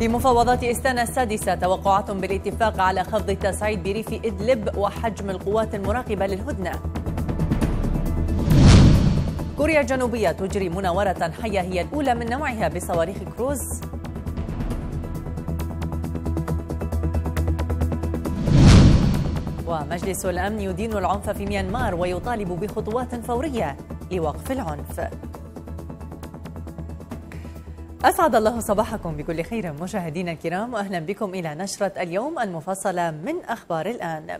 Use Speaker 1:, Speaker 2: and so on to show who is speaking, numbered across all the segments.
Speaker 1: في مفاوضات استانا السادسة توقعات بالاتفاق على خفض التصعيد بريف إدلب وحجم القوات المراقبة للهدنة كوريا الجنوبية تجري مناورة حية هي الأولى من نوعها بصواريخ كروز ومجلس الأمن يدين العنف في ميانمار ويطالب بخطوات فورية لوقف العنف أسعد الله صباحكم بكل خير مشاهدينا الكرام وأهلا بكم إلى نشرة اليوم المفصلة من أخبار الآن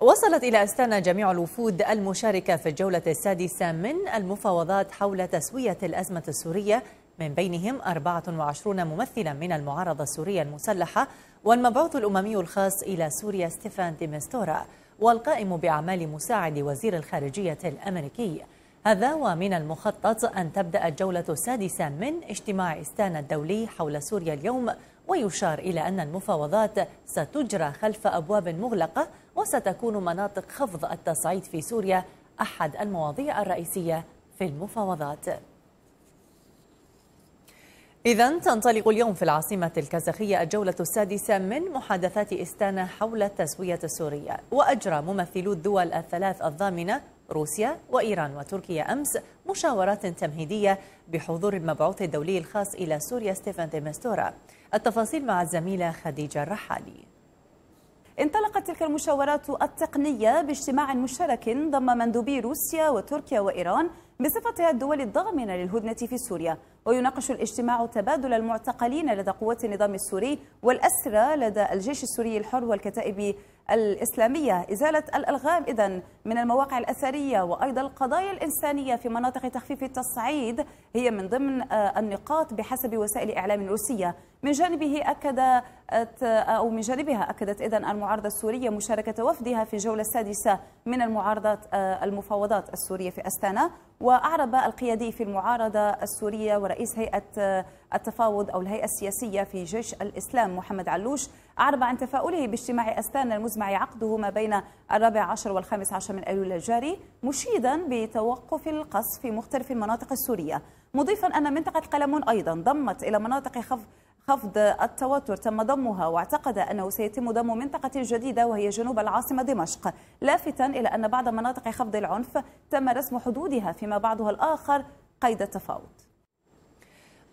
Speaker 1: وصلت إلى أستانا جميع الوفود المشاركة في الجولة السادسة من المفاوضات حول تسوية الأزمة السورية من بينهم 24 ممثلا من المعارضة السورية المسلحة والمبعوث الأممي الخاص إلى سوريا ستيفان ديمستورا والقائم بأعمال مساعد وزير الخارجية الأمريكي هذا ومن المخطط أن تبدأ الجولة السادسة من اجتماع استانا الدولي حول سوريا اليوم ويشار إلى أن المفاوضات ستجرى خلف أبواب مغلقة وستكون مناطق خفض التصعيد في سوريا أحد المواضيع الرئيسية في المفاوضات إذا تنطلق اليوم في العاصمة الكازاخية الجولة السادسة من محادثات استانا حول التسوية السورية وأجرى ممثلو الدول الثلاث الضامنة روسيا وإيران وتركيا أمس مشاورات تمهيدية بحضور المبعوث الدولي الخاص إلى سوريا ستيفان ديمستورا التفاصيل مع الزميلة خديجة الرحالي انطلقت تلك المشاورات
Speaker 2: التقنية باجتماع مشترك ضم مندوبي روسيا وتركيا وإيران بصفتها الدول الضامنة للهدنة في سوريا ويناقش الاجتماع تبادل المعتقلين لدى قوات النظام السوري والأسرى لدى الجيش السوري الحر والكتائب الإسلامية إزالة الألغام إذا من المواقع الأثرية وأيضا القضايا الإنسانية في مناطق تخفيف التصعيد هي من ضمن آه، النقاط بحسب وسائل إعلام روسية من جانبه أكد أو من جانبها أكدت إذا المعارضة السورية مشاركة وفدها في الجولة السادسة من المعارضات آه، المفاوضات السورية في أستانا وأعرب القيادي في المعارضة السورية ورئيس هيئة آه، التفاوض أو الهيئة السياسية في جيش الإسلام محمد علوش أعرب عن تفاؤله باجتماع أستانا المزمع عقده ما بين الرابع عشر والخامس عشر من أيلول الجاري مشيدا بتوقف القصف في مختلف المناطق السورية مضيفا أن منطقة قلمون أيضا ضمت إلى مناطق خفض خفض التوتر تم ضمها واعتقد أنه سيتم ضم منطقة جديدة وهي جنوب العاصمة دمشق لافتا إلى أن بعض مناطق خفض العنف تم رسم حدودها فيما بعضها الآخر قيد التفاوض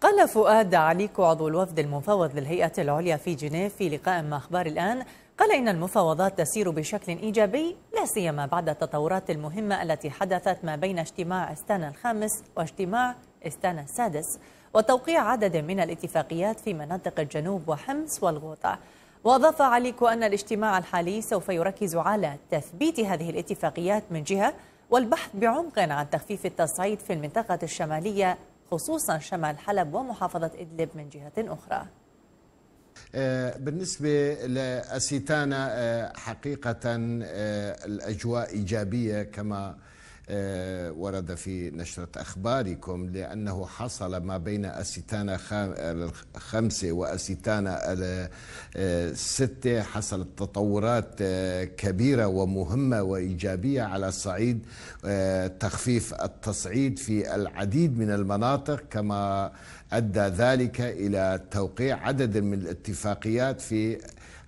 Speaker 1: قال فؤاد عليك عضو الوفد المفوض للهيئة العليا في جنيف في لقاء مع أخبار الآن قال إن المفاوضات تسير بشكل إيجابي لا سيما بعد التطورات المهمة التي حدثت ما بين اجتماع استانا الخامس واجتماع استانا السادس وتوقيع عدد من الاتفاقيات في مناطق الجنوب وحمص والغوطة وأضاف عليكو أن الاجتماع الحالي سوف يركز على تثبيت هذه الاتفاقيات من جهة والبحث بعمق عن تخفيف التصعيد في المنطقة الشمالية خصوصا شمال حلب ومحافظة إدلب من جهة أخرى
Speaker 3: آه، بالنسبة لأسيتانا آه، حقيقة آه، الأجواء إيجابية كما آه، ورد في نشرة أخباركم لأنه حصل ما بين أسيتانا الخمسة وأسيتانا الستة آه، حصلت تطورات آه، كبيرة ومهمة وإيجابية على صعيد تخفيف التصعيد في العديد من المناطق كما أدى ذلك إلى توقيع عدد من الاتفاقيات في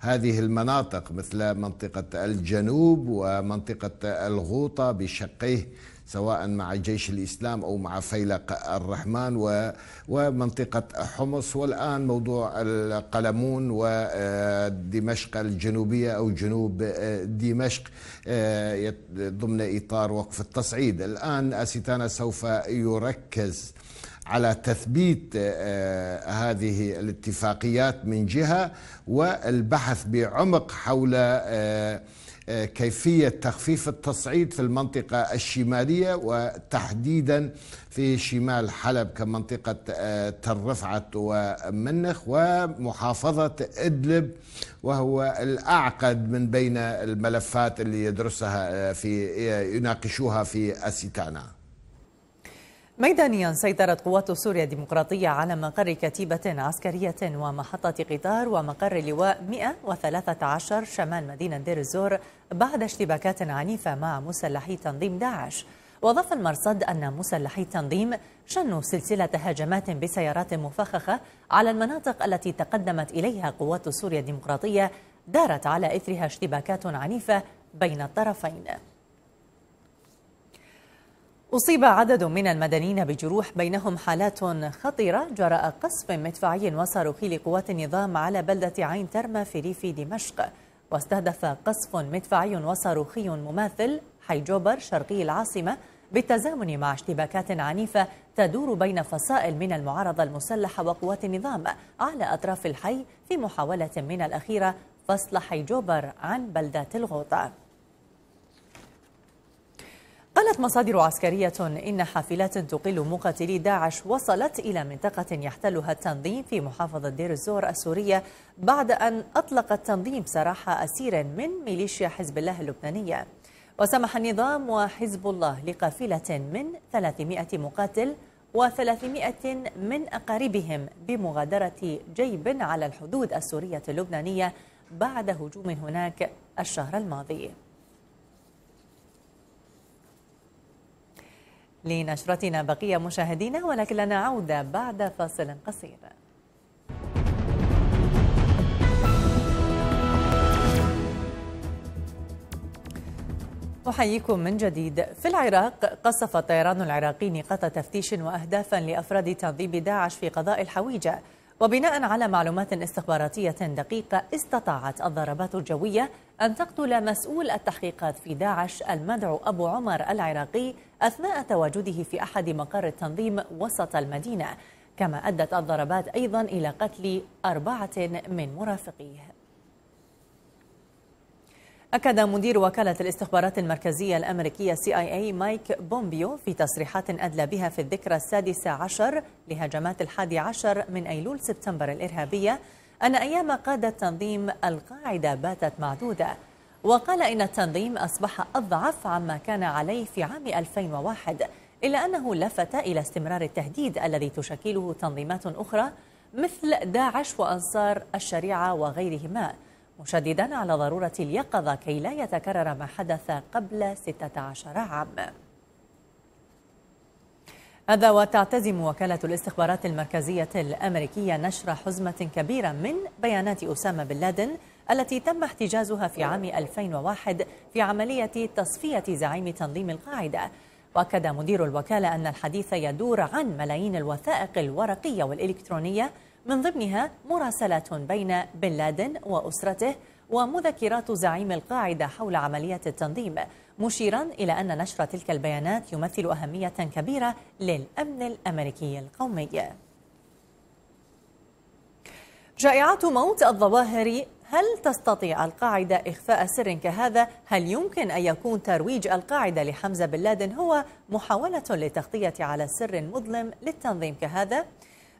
Speaker 3: هذه المناطق مثل منطقة الجنوب ومنطقة الغوطة بشقيه سواء مع جيش الإسلام أو مع فيلق الرحمن و ومنطقة حمص والآن موضوع القلمون ودمشق آه، الجنوبية أو جنوب آه، دمشق آه، ضمن إطار وقف التصعيد الآن أستانا سوف يركز على تثبيت آه، آه، هذه الاتفاقيات من جهه والبحث بعمق حول آه، كيفيه تخفيف التصعيد في المنطقه الشماليه وتحديدا في شمال حلب كمنطقه ترفعه رفعت ومنخ ومحافظه ادلب وهو الاعقد من بين الملفات اللي يدرسها في يناقشوها في اسيتانا.
Speaker 1: ميدانيا سيطرت قوات سوريا الديمقراطية على مقر كتيبة عسكرية ومحطة قطار ومقر لواء 113 شمال مدينة دير الزور بعد اشتباكات عنيفة مع مسلحي تنظيم داعش وأضاف المرصد أن مسلحي التنظيم شنوا سلسلة هجمات بسيارات مفخخة على المناطق التي تقدمت إليها قوات سوريا الديمقراطية دارت على إثرها اشتباكات عنيفة بين الطرفين أصيب عدد من المدنيين بجروح بينهم حالات خطيرة جراء قصف مدفعي وصاروخي لقوات النظام على بلدة عين ترمى في ريف دمشق واستهدف قصف مدفعي وصاروخي مماثل حي جوبر شرقي العاصمة بالتزامن مع اشتباكات عنيفة تدور بين فصائل من المعارضة المسلحة وقوات النظام على أطراف الحي في محاولة من الأخيرة فصل حي جوبر عن بلدة الغوطة قالت مصادر عسكرية إن حافلات تقل مقاتلي داعش وصلت إلى منطقة يحتلها التنظيم في محافظة دير الزور السورية بعد أن أطلق التنظيم سراح أسير من ميليشيا حزب الله اللبنانية وسمح النظام وحزب الله لقافلة من 300 مقاتل و300 من أقاربهم بمغادرة جيب على الحدود السورية اللبنانية بعد هجوم هناك الشهر الماضي لنشرتنا بقية مشاهدينا ولكن لنا عودة بعد فاصل قصير أحييكم من جديد في العراق قصف الطيران العراقي نقاط تفتيش وأهدافا لأفراد تنظيم داعش في قضاء الحويجة وبناء على معلومات استخباراتية دقيقة استطاعت الضربات الجوية أن تقتل مسؤول التحقيقات في داعش المدعو أبو عمر العراقي أثناء تواجده في أحد مقر التنظيم وسط المدينة كما أدت الضربات أيضا إلى قتل أربعة من مرافقيه أكد مدير وكالة الاستخبارات المركزية الأمريكية CIA مايك بومبيو في تصريحات أدلى بها في الذكرى السادسة عشر لهجمات الحادي عشر من أيلول سبتمبر الإرهابية أن أيام قادة تنظيم القاعدة باتت معدودة وقال إن التنظيم أصبح أضعف عما كان عليه في عام 2001 إلا أنه لفت إلى استمرار التهديد الذي تشكله تنظيمات أخرى مثل داعش وأنصار الشريعة وغيرهما مشددا على ضرورة اليقظة كي لا يتكرر ما حدث قبل 16 عام هذا وتعتزم وكالة الاستخبارات المركزية الأمريكية نشر حزمة كبيرة من بيانات أسامة بن لادن التي تم احتجازها في عام 2001 في عملية تصفية زعيم تنظيم القاعدة وأكد مدير الوكالة أن الحديث يدور عن ملايين الوثائق الورقية والإلكترونية من ضمنها مراسلات بين بن لادن وأسرته ومذكرات زعيم القاعدة حول عملية التنظيم مشيرا إلى أن نشر تلك البيانات يمثل أهمية كبيرة للأمن الأمريكي القومي جائعات موت الظواهر هل تستطيع القاعدة إخفاء سر كهذا؟ هل يمكن أن يكون ترويج القاعدة لحمزة بن لادن هو محاولة للتغطية على سر مظلم للتنظيم كهذا؟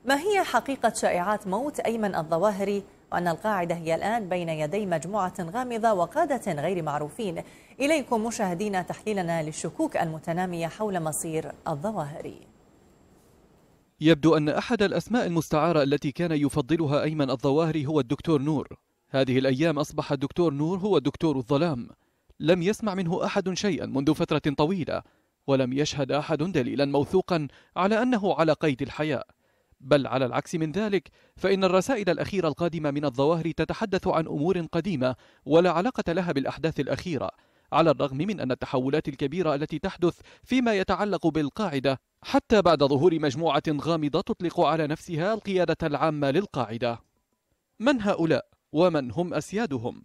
Speaker 1: ما هي حقيقة شائعات موت أيمن الظواهري وأن القاعدة هي الآن بين يدي مجموعة غامضة وقادة غير معروفين إليكم مشاهدينا تحليلنا للشكوك المتنامية حول مصير الظواهري
Speaker 4: يبدو أن أحد الأسماء المستعارة التي كان يفضلها أيمن الظواهري هو الدكتور نور هذه الأيام أصبح الدكتور نور هو دكتور الظلام لم يسمع منه أحد شيئا منذ فترة طويلة ولم يشهد أحد دليلا موثوقا على أنه على قيد الحياة بل على العكس من ذلك فإن الرسائل الأخيرة القادمة من الظواهر تتحدث عن أمور قديمة ولا علاقة لها بالأحداث الأخيرة على الرغم من أن التحولات الكبيرة التي تحدث فيما يتعلق بالقاعدة حتى بعد ظهور مجموعة غامضة تطلق على نفسها القيادة العامة للقاعدة من هؤلاء؟ ومن هم أسيادهم؟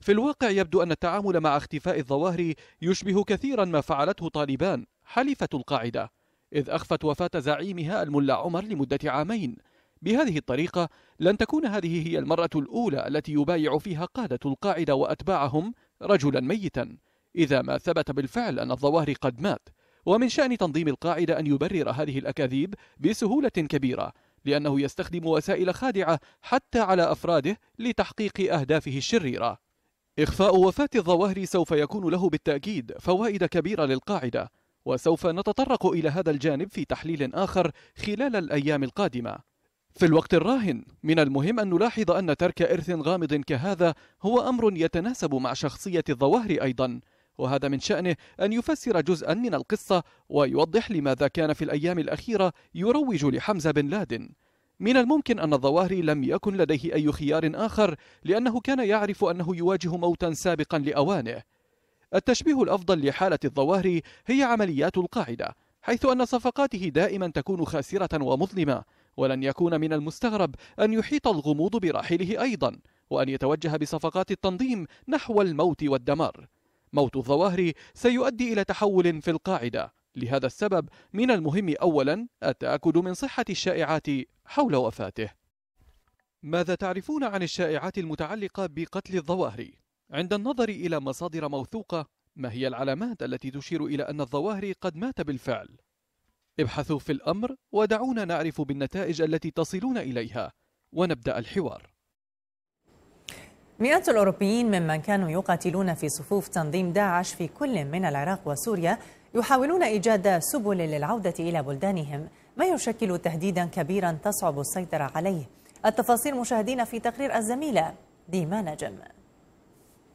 Speaker 4: في الواقع يبدو أن التعامل مع اختفاء الظواهر يشبه كثيرا ما فعلته طالبان حليفة القاعدة إذ أخفت وفاة زعيمها الملا عمر لمدة عامين بهذه الطريقة لن تكون هذه هي المرة الأولى التي يبايع فيها قادة القاعدة وأتباعهم رجلا ميتا إذا ما ثبت بالفعل أن الظواهر قد مات ومن شأن تنظيم القاعدة أن يبرر هذه الأكاذيب بسهولة كبيرة لأنه يستخدم وسائل خادعة حتى على أفراده لتحقيق أهدافه الشريرة إخفاء وفاة الظواهر سوف يكون له بالتأكيد فوائد كبيرة للقاعدة وسوف نتطرق إلى هذا الجانب في تحليل آخر خلال الأيام القادمة في الوقت الراهن من المهم أن نلاحظ أن ترك إرث غامض كهذا هو أمر يتناسب مع شخصية الظواهر أيضا وهذا من شأنه أن يفسر جزءا من القصة ويوضح لماذا كان في الأيام الأخيرة يروج لحمزة بن لادن من الممكن أن الظواهري لم يكن لديه أي خيار آخر لأنه كان يعرف أنه يواجه موتا سابقا لأوانه التشبيه الأفضل لحالة الظواهري هي عمليات القاعدة حيث أن صفقاته دائما تكون خاسرة ومظلمة ولن يكون من المستغرب أن يحيط الغموض براحله أيضا وأن يتوجه بصفقات التنظيم نحو الموت والدمار موت الظواهر سيؤدي إلى تحول في القاعدة لهذا السبب من المهم أولا التأكد من صحة الشائعات حول وفاته ماذا تعرفون عن الشائعات المتعلقة بقتل الظواهر؟ عند النظر إلى مصادر موثوقة ما هي العلامات التي تشير إلى أن الظواهر قد مات بالفعل؟ ابحثوا في الأمر ودعونا نعرف بالنتائج التي تصلون إليها ونبدأ الحوار
Speaker 1: مئات الأوروبيين ممن كانوا يقاتلون في صفوف تنظيم داعش في كل من العراق وسوريا يحاولون إيجاد سبل للعودة إلى بلدانهم ما يشكل تهديدا كبيرا تصعب السيطرة عليه التفاصيل مشاهدين في تقرير الزميلة ديما نجم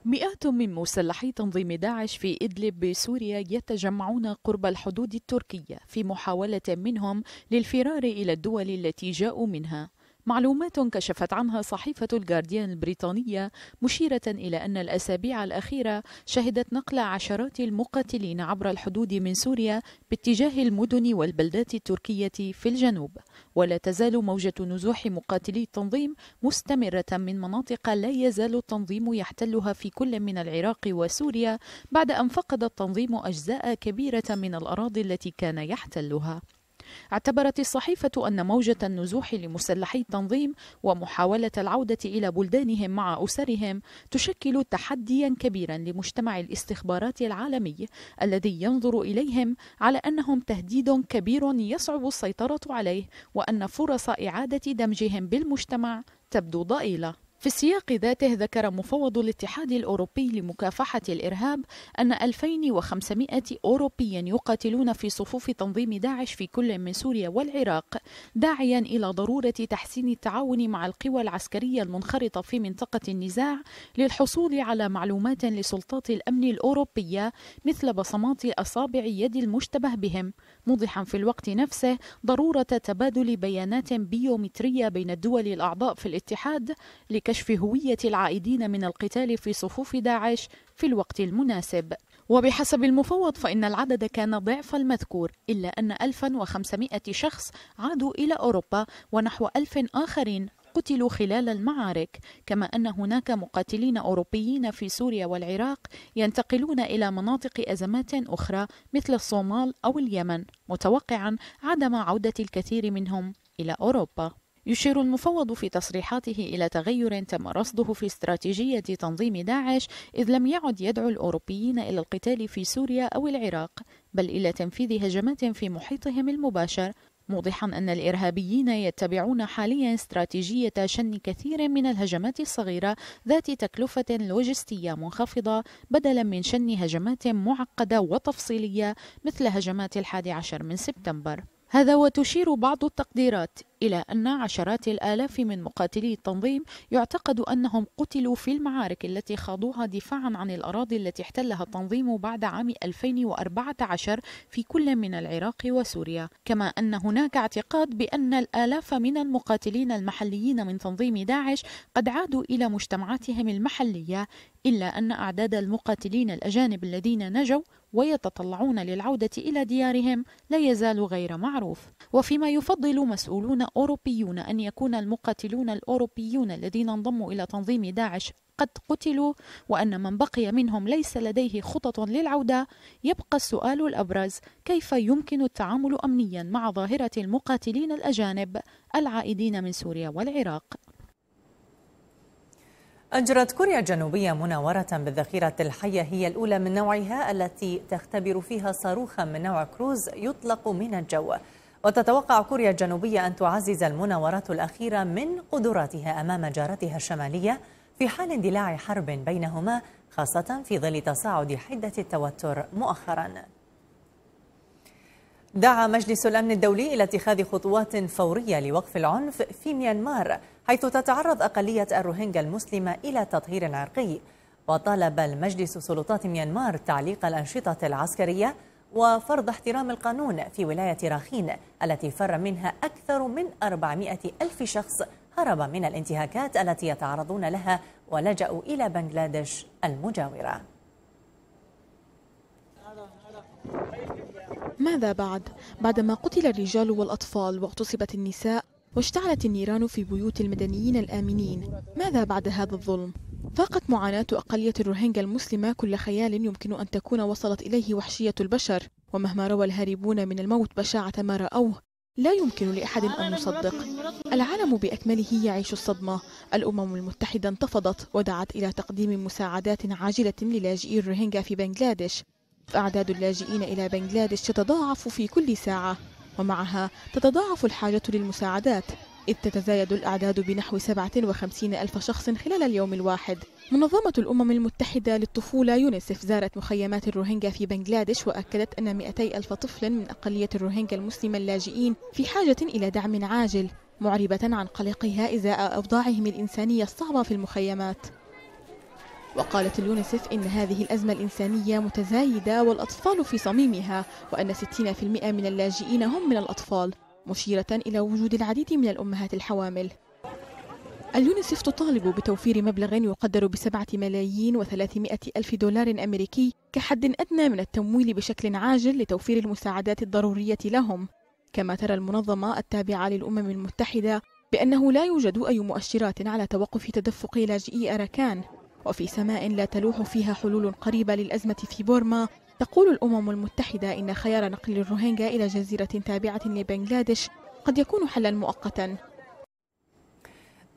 Speaker 1: مئات من مسلحي تنظيم
Speaker 5: داعش في إدلب بسوريا يتجمعون قرب الحدود التركية في محاولة منهم للفرار إلى الدول التي جاءوا منها معلومات كشفت عنها صحيفة الجارديان البريطانية مشيرة إلى أن الأسابيع الأخيرة شهدت نقل عشرات المقاتلين عبر الحدود من سوريا باتجاه المدن والبلدات التركية في الجنوب ولا تزال موجة نزوح مقاتلي التنظيم مستمرة من مناطق لا يزال التنظيم يحتلها في كل من العراق وسوريا بعد أن فقد التنظيم أجزاء كبيرة من الأراضي التي كان يحتلها اعتبرت الصحيفة أن موجة النزوح لمسلحي التنظيم ومحاولة العودة إلى بلدانهم مع أسرهم تشكل تحديا كبيرا لمجتمع الاستخبارات العالمي الذي ينظر إليهم على أنهم تهديد كبير يصعب السيطرة عليه وأن فرص إعادة دمجهم بالمجتمع تبدو ضئيلة في السياق ذاته ذكر مفوض الاتحاد الأوروبي لمكافحة الإرهاب أن 2500 أوروبيا يقاتلون في صفوف تنظيم داعش في كل من سوريا والعراق داعيا إلى ضرورة تحسين التعاون مع القوى العسكرية المنخرطة في منطقة النزاع للحصول على معلومات لسلطات الأمن الأوروبية مثل بصمات أصابع يد المشتبه بهم موضحا في الوقت نفسه ضرورة تبادل بيانات بيومترية بين الدول الأعضاء في الاتحاد لك كشف هوية العائدين من القتال في صفوف داعش في الوقت المناسب وبحسب المفوض فإن العدد كان ضعف المذكور إلا أن 1500 شخص عادوا إلى أوروبا ونحو 1000 آخرين قتلوا خلال المعارك كما ان هناك مقاتلين اوروبيين في سوريا والعراق ينتقلون الى مناطق ازمات اخرى مثل الصومال او اليمن متوقعا عدم عوده الكثير منهم الى اوروبا يشير المفوض في تصريحاته إلى تغير تم رصده في استراتيجية تنظيم داعش، إذ لم يعد يدعو الأوروبيين إلى القتال في سوريا أو العراق، بل إلى تنفيذ هجمات في محيطهم المباشر، موضحا أن الإرهابيين يتبعون حاليا استراتيجية شن كثير من الهجمات الصغيرة ذات تكلفة لوجستية منخفضة بدلا من شن هجمات معقدة وتفصيلية مثل هجمات الحادي عشر من سبتمبر. هذا وتشير بعض التقديرات إلى أن عشرات الآلاف من مقاتلي التنظيم يعتقد أنهم قتلوا في المعارك التي خاضوها دفاعا عن الأراضي التي احتلها التنظيم بعد عام 2014 في كل من العراق وسوريا كما أن هناك اعتقاد بأن الآلاف من المقاتلين المحليين من تنظيم داعش قد عادوا إلى مجتمعاتهم المحلية إلا أن أعداد المقاتلين الأجانب الذين نجوا ويتطلعون للعودة إلى ديارهم لا يزال غير معروف وفيما يفضل مسؤولون أوروبيون أن يكون المقاتلون الأوروبيون الذين انضموا إلى تنظيم داعش قد قتلوا وأن من بقي منهم ليس لديه خطط للعودة يبقى السؤال الأبرز كيف يمكن التعامل أمنيا مع ظاهرة المقاتلين الأجانب العائدين من سوريا والعراق
Speaker 1: أجرت كوريا الجنوبية مناورة بالذخيرة الحية هي الأولى من نوعها التي تختبر فيها صاروخا من نوع كروز يطلق من الجو وتتوقع كوريا الجنوبية أن تعزز المناورات الأخيرة من قدراتها أمام جارتها الشمالية في حال اندلاع حرب بينهما خاصة في ظل تصاعد حدة التوتر مؤخراً دعا مجلس الأمن الدولي إلى اتخاذ خطوات فورية لوقف العنف في ميانمار حيث تتعرض أقلية الروهينجا المسلمة إلى تطهير عرقي وطالب المجلس سلطات ميانمار تعليق الأنشطة العسكرية وفرض احترام القانون في ولاية راخين التي فر منها أكثر من 400 ألف شخص هرب من الانتهاكات التي يتعرضون لها ولجأوا إلى بنغلاديش المجاورة ماذا بعد؟ بعدما قتل الرجال
Speaker 6: والأطفال واغتصبت النساء واشتعلت النيران في بيوت المدنيين الآمنين ماذا بعد هذا الظلم؟ فاقت معاناة أقلية الروهينجا المسلمة كل خيال يمكن أن تكون وصلت إليه وحشية البشر ومهما روى الهاربون من الموت بشاعة ما رأوه لا يمكن لأحد أن يصدق العالم بأكمله يعيش الصدمة الأمم المتحدة انتفضت ودعت إلى تقديم مساعدات عاجلة للاجئي الروهينجا في بنغلاديش فأعداد اللاجئين إلى بنغلاديش تتضاعف في كل ساعة ومعها تتضاعف الحاجة للمساعدات إذ تتزايد الأعداد بنحو 57 ألف شخص خلال اليوم الواحد منظمة الأمم المتحدة للطفولة يونيسف زارت مخيمات الروهينجا في بنغلاديش وأكدت أن 200 ألف طفل من أقلية الروهينجا المسلمة اللاجئين في حاجة إلى دعم عاجل معربة عن قلقها إزاء أوضاعهم الإنسانية الصعبة في المخيمات وقالت اليونسيف إن هذه الأزمة الإنسانية متزايدة والأطفال في صميمها وأن 60% من اللاجئين هم من الأطفال مشيرة إلى وجود العديد من الأمهات الحوامل اليونسيف تطالب بتوفير مبلغ يقدر بسبعة ملايين وثلاثمائة ألف دولار أمريكي كحد أدنى من التمويل بشكل عاجل لتوفير المساعدات الضرورية لهم كما ترى المنظمة التابعة للأمم المتحدة بأنه لا يوجد أي مؤشرات على توقف تدفق لاجئي أراكان وفي سماء لا تلوح فيها حلول قريبة للأزمة في بورما تقول الأمم المتحدة إن خيار نقل الروهينجا إلى جزيرة تابعة لبنغلاديش قد يكون حلا مؤقتا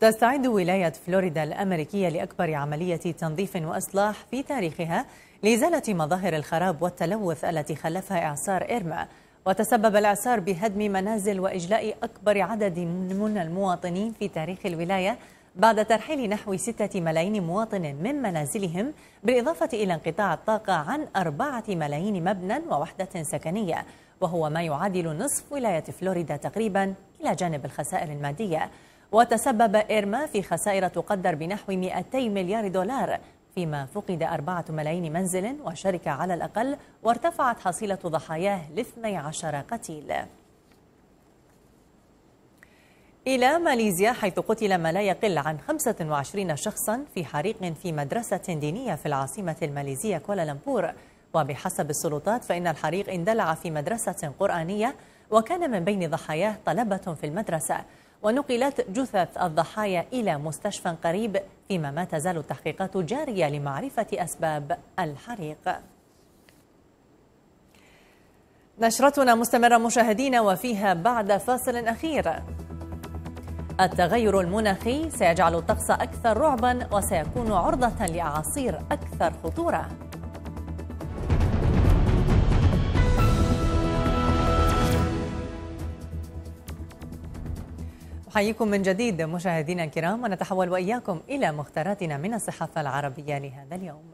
Speaker 1: تستعد ولاية فلوريدا الأمريكية لأكبر عملية تنظيف وإصلاح في تاريخها لإزالة مظاهر الخراب والتلوث التي خلفها إعصار إيرما وتسبب الإعصار بهدم منازل وإجلاء أكبر عدد من المواطنين في تاريخ الولاية بعد ترحيل نحو ستة ملايين مواطن من منازلهم بالإضافة إلى انقطاع الطاقة عن أربعة ملايين مبنى ووحدة سكنية وهو ما يعادل نصف ولاية فلوريدا تقريبا إلى جانب الخسائر المادية وتسبب إيرما في خسائر تقدر بنحو 200 مليار دولار فيما فقد أربعة ملايين منزل وشركة على الأقل وارتفعت حصيلة ضحاياه لاثني عشر قتيل إلى ماليزيا حيث قتل ما لا يقل عن 25 شخصا في حريق في مدرسة دينية في العاصمة الماليزية كوالالمبور وبحسب السلطات فإن الحريق اندلع في مدرسة قرآنية وكان من بين ضحاياه طلبة في المدرسة ونقلت جثث الضحايا إلى مستشفى قريب فيما ما تزال التحقيقات جارية لمعرفة أسباب الحريق نشرتنا مستمرة مشاهدينا وفيها بعد فاصل أخير التغير المناخي سيجعل الطقس أكثر رعبا وسيكون عرضة لأعاصير أكثر خطورة أحييكم من جديد مشاهدينا الكرام ونتحول وإياكم إلى مختاراتنا من الصحافة العربية لهذا اليوم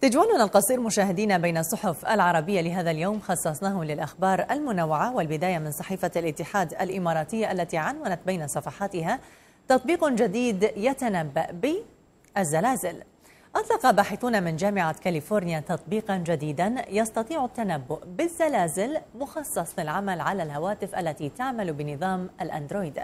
Speaker 1: تجوالنا القصير مشاهدينا بين الصحف العربية لهذا اليوم خصصناه للأخبار المنوعة والبداية من صحيفة الاتحاد الإماراتية التي عنونت بين صفحاتها تطبيق جديد يتنبأ بالزلازل أطلق باحثون من جامعة كاليفورنيا تطبيقا جديدا يستطيع التنبؤ بالزلازل مخصص للعمل على الهواتف التي تعمل بنظام الأندرويد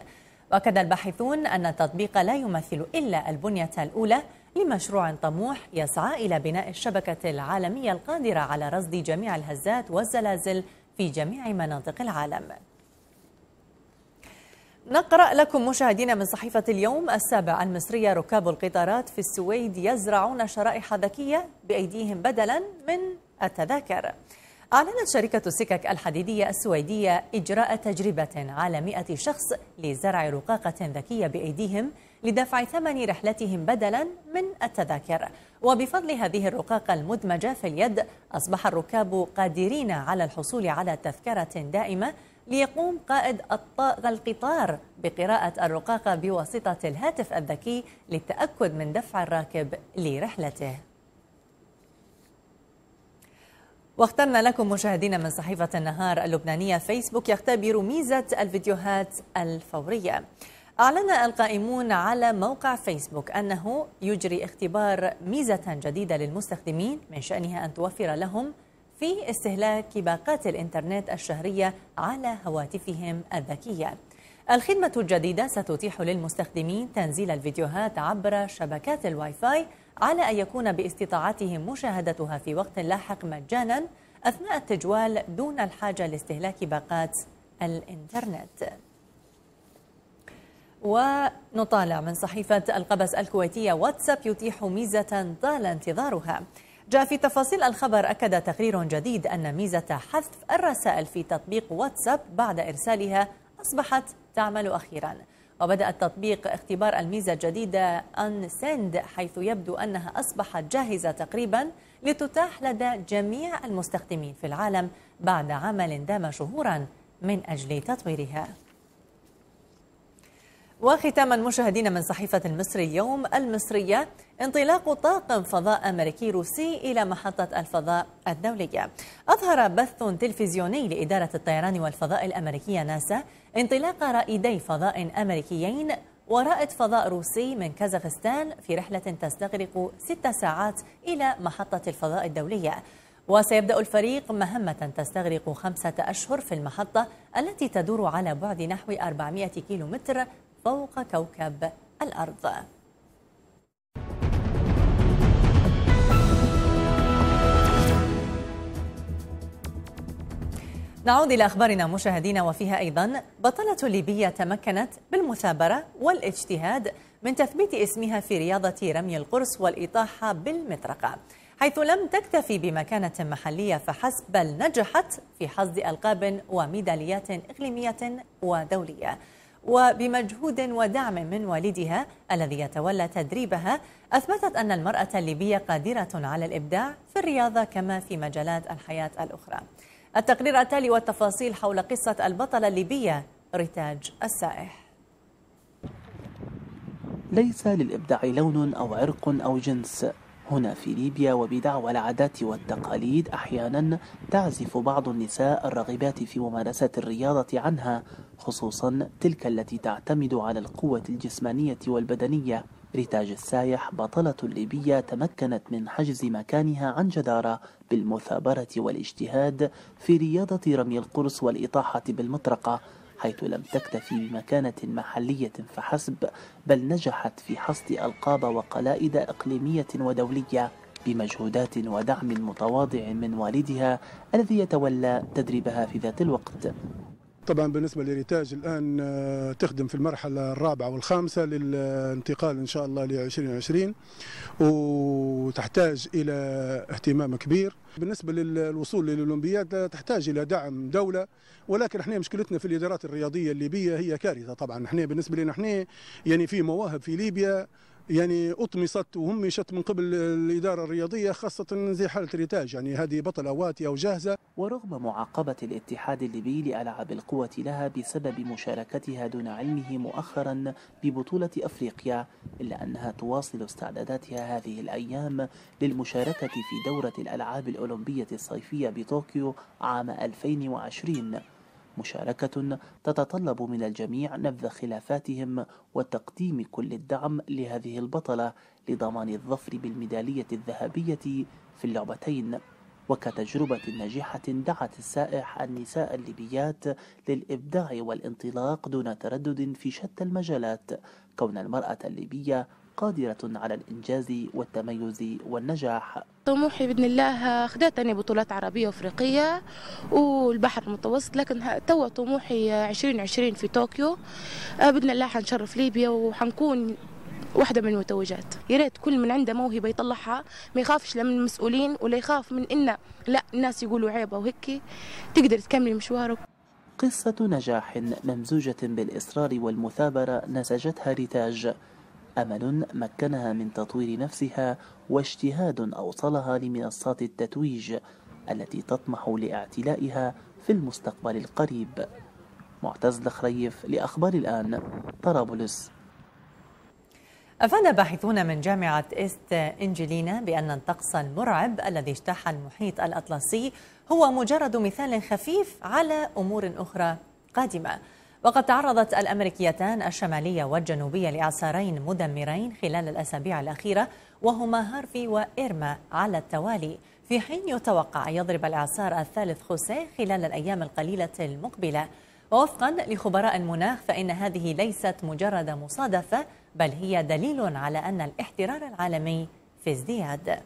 Speaker 1: وأكد الباحثون أن التطبيق لا يمثل إلا البنية الأولى لمشروع طموح يسعى إلى بناء الشبكة العالمية القادرة على رصد جميع الهزات والزلازل في جميع مناطق العالم نقرأ لكم مشاهدينا من صحيفة اليوم السابع المصرية ركاب القطارات في السويد يزرعون شرائح ذكية بأيديهم بدلا من التذاكر أعلنت شركة السكك الحديدية السويدية إجراء تجربة على 100 شخص لزرع رقاقة ذكية بأيديهم لدفع ثمن رحلتهم بدلا من التذاكر وبفضل هذه الرقاقة المدمجة في اليد أصبح الركاب قادرين على الحصول على تذكرة دائمة ليقوم قائد القطار بقراءة الرقاقة بواسطة الهاتف الذكي للتأكد من دفع الراكب لرحلته واخترنا لكم مشاهدينا من صحيفة النهار اللبنانية فيسبوك يختبر ميزة الفيديوهات الفورية أعلن القائمون على موقع فيسبوك أنه يجري اختبار ميزة جديدة للمستخدمين من شأنها أن توفر لهم في استهلاك باقات الإنترنت الشهرية على هواتفهم الذكية. الخدمة الجديدة ستتيح للمستخدمين تنزيل الفيديوهات عبر شبكات الواي فاي على أن يكون باستطاعتهم مشاهدتها في وقت لاحق مجانا أثناء التجوال دون الحاجة لاستهلاك باقات الإنترنت. ونطالع من صحيفة القبس الكويتية واتساب يتيح ميزة طال انتظارها جاء في تفاصيل الخبر أكد تقرير جديد أن ميزة حذف الرسائل في تطبيق واتساب بعد إرسالها أصبحت تعمل أخيراً وبدأ التطبيق اختبار الميزة الجديدة أن سند حيث يبدو أنها أصبحت جاهزة تقريبا لتتاح لدى جميع المستخدمين في العالم بعد عمل دام شهورا من أجل تطويرها وختاما مشاهدينا من صحيفة المصري اليوم المصرية انطلاق طاقم فضاء أمريكي روسي إلى محطة الفضاء الدولية أظهر بث تلفزيوني لإدارة الطيران والفضاء الأمريكية ناسا انطلاق رائدي فضاء أمريكيين ورائد فضاء روسي من كازاخستان في رحلة تستغرق ست ساعات إلى محطة الفضاء الدولية وسيبدأ الفريق مهمة تستغرق خمسة أشهر في المحطة التي تدور على بعد نحو 400 كيلومتر فوق كوكب الأرض نعود إلى أخبارنا مشاهدينا وفيها أيضا بطلة ليبية تمكنت بالمثابرة والاجتهاد من تثبيت اسمها في رياضة رمي القرص والإطاحة بالمطرقة حيث لم تكتفي بمكانة محلية فحسب بل نجحت في حصد ألقاب وميداليات إقليمية ودولية وبمجهود ودعم من والدها الذي يتولى تدريبها أثبتت أن المرأة الليبية قادرة على الإبداع في الرياضة كما في مجالات الحياة الأخرى التقرير التالي والتفاصيل حول قصة البطلة الليبية ريتاج السائح
Speaker 7: ليس للإبداع لون أو عرق أو جنس هنا في ليبيا وبدعوى العادات والتقاليد أحيانا تعزف بعض النساء الراغبات في ممارسة الرياضة عنها خصوصا تلك التي تعتمد على القوة الجسمانية والبدنية ريتاج السايح بطلة ليبية تمكنت من حجز مكانها عن جدارة بالمثابرة والاجتهاد في رياضة رمي القرص والإطاحة بالمطرقة حيث لم تكتفي بمكانة محلية فحسب بل نجحت في حصد ألقاب وقلائد إقليمية ودولية بمجهودات ودعم متواضع من والدها الذي يتولى تدريبها في ذات الوقت طبعا بالنسبه لريتاج الان آه، تخدم في المرحله الرابعه والخامسه للانتقال ان شاء الله ل 2020 وتحتاج الى اهتمام كبير بالنسبه للوصول للاولمبياد آه، تحتاج الى دعم دوله ولكن احنا مشكلتنا في الادارات الرياضيه الليبيه هي كارثه طبعا احنا بالنسبه لنا احنا يعني في مواهب في ليبيا يعني اطمست وهمشت من قبل الاداره الرياضيه خاصه زي حاله ريتاج يعني هذه بطله واتيه وجاهزه ورغم معاقبه الاتحاد الليبي لالعاب القوه لها بسبب مشاركتها دون علمه مؤخرا ببطوله افريقيا الا انها تواصل استعداداتها هذه الايام للمشاركه في دوره الالعاب الاولمبيه الصيفيه بطوكيو عام 2020 مشاركة تتطلب من الجميع نبذ خلافاتهم وتقديم كل الدعم لهذه البطلة لضمان الظفر بالميدالية الذهبية في اللعبتين وكتجربة ناجحة دعت السائح النساء الليبيات للإبداع والانطلاق دون تردد في شتى المجالات كون المرأة الليبية قادرة على الإنجاز والتميز والنجاح
Speaker 5: طموحي بإذن الله أني بطولات عربية وأفريقية والبحر المتوسط لكن توا طموحي 2020 في طوكيو آه، بإذن الله حنشرف ليبيا وحنكون واحدة من المتوجات يا ريت كل من عنده موهبة يطلعها ما يخافش لا من المسؤولين ولا يخاف من إن لا الناس يقولوا عيبة وهيك تقدر تكملي مشوارك
Speaker 7: قصة نجاح ممزوجة بالإصرار والمثابرة نسجتها ريتاج أمل مكنها من تطوير نفسها واجتهاد أوصلها لمنصات التتويج التي تطمح لاعتلائها في المستقبل القريب معتز الخريف لأخبار الآن طرابلس
Speaker 1: أفاد باحثون من جامعة إست إنجلينا بأن الطقس المرعب الذي اجتاح المحيط الأطلسي هو مجرد مثال خفيف على أمور أخرى قادمة وقد تعرضت الأمريكيتان الشمالية والجنوبية لإعصارين مدمرين خلال الأسابيع الأخيرة وهما هارفي وإيرما على التوالي في حين يتوقع أن يضرب الإعصار الثالث خوسيه خلال الأيام القليلة المقبلة ووفقا لخبراء المناخ فإن هذه ليست مجرد مصادفة بل هي دليل على أن الاحترار العالمي في ازدياد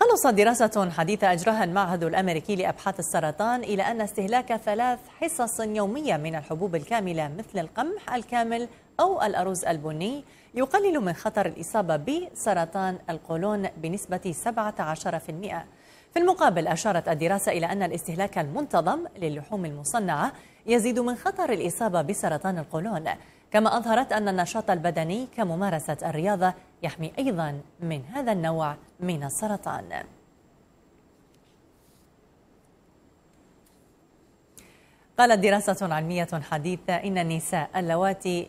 Speaker 1: خلصت دراسة حديثة أجراها المعهد الأمريكي لأبحاث السرطان إلى أن استهلاك ثلاث حصص يومية من الحبوب الكاملة مثل القمح الكامل أو الأرز البني يقلل من خطر الإصابة بسرطان القولون بنسبة 17%. في المقابل أشارت الدراسة إلى أن الاستهلاك المنتظم للحوم المصنعة يزيد من خطر الإصابة بسرطان القولون كما أظهرت أن النشاط البدني كممارسة الرياضة يحمي أيضا من هذا النوع من السرطان قالت دراسة علمية حديثة إن النساء اللواتي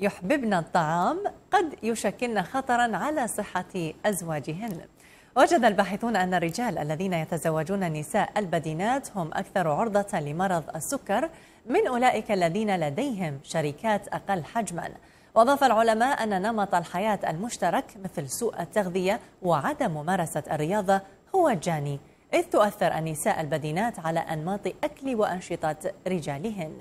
Speaker 1: يحببن الطعام قد يشكلن خطرا على صحة أزواجهن وجد الباحثون أن الرجال الذين يتزوجون نساء البدينات هم أكثر عرضة لمرض السكر من أولئك الذين لديهم شركات أقل حجماً وأضاف العلماء أن نمط الحياة المشترك مثل سوء التغذية وعدم ممارسة الرياضة هو الجاني إذ تؤثر النساء البدينات على أنماط أكل وأنشطة رجالهن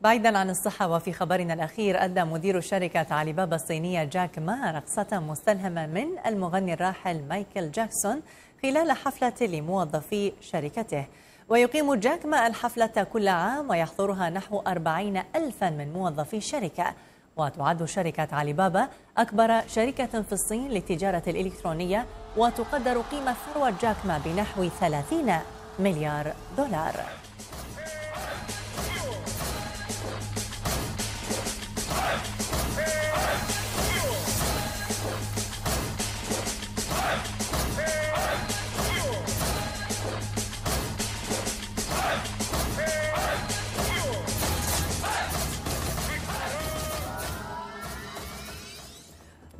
Speaker 1: بعيدا عن الصحة وفي خبرنا الأخير أدى مدير شركة علي بابا الصينية جاك ما رقصة مستلهمة من المغني الراحل مايكل جاكسون خلال حفلة لموظفي شركته ويقيم جاك ما الحفلة كل عام ويحضرها نحو أربعين ألفا من موظفي الشركة وتعد شركة علي بابا أكبر شركة في الصين للتجارة الإلكترونية وتقدر قيمة ثروة جاك ما بنحو 30 مليار دولار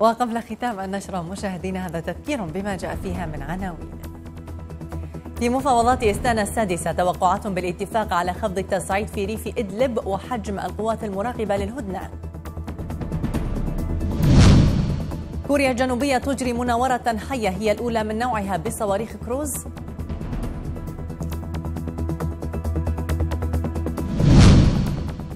Speaker 1: وقبل ختام النشرة مشاهدينا هذا تذكير بما جاء فيها من عناوين في مفاوضات استانا السادسة توقعات بالاتفاق على خفض التصعيد في ريف إدلب وحجم القوات المراقبة للهدنة كوريا الجنوبية تجري مناورة حية هي الأولى من نوعها بصواريخ كروز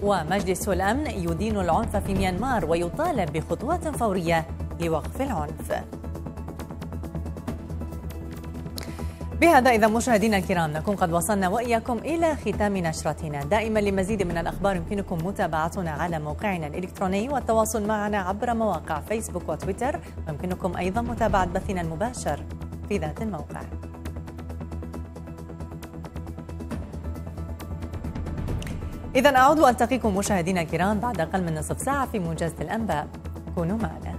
Speaker 1: ومجلس الأمن يدين العنف في ميانمار ويطالب بخطوات فورية لوقف العنف بهذا إذا مشاهدينا الكرام نكون قد وصلنا وإياكم إلى ختام نشرتنا دائما لمزيد من الأخبار يمكنكم متابعتنا على موقعنا الإلكتروني والتواصل معنا عبر مواقع فيسبوك وتويتر ويمكنكم أيضا متابعة بثنا المباشر في ذات الموقع إذا أعود وألتقيكم مشاهدينا الكرام بعد أقل من نصف ساعة في موجز الأنباء كونوا معنا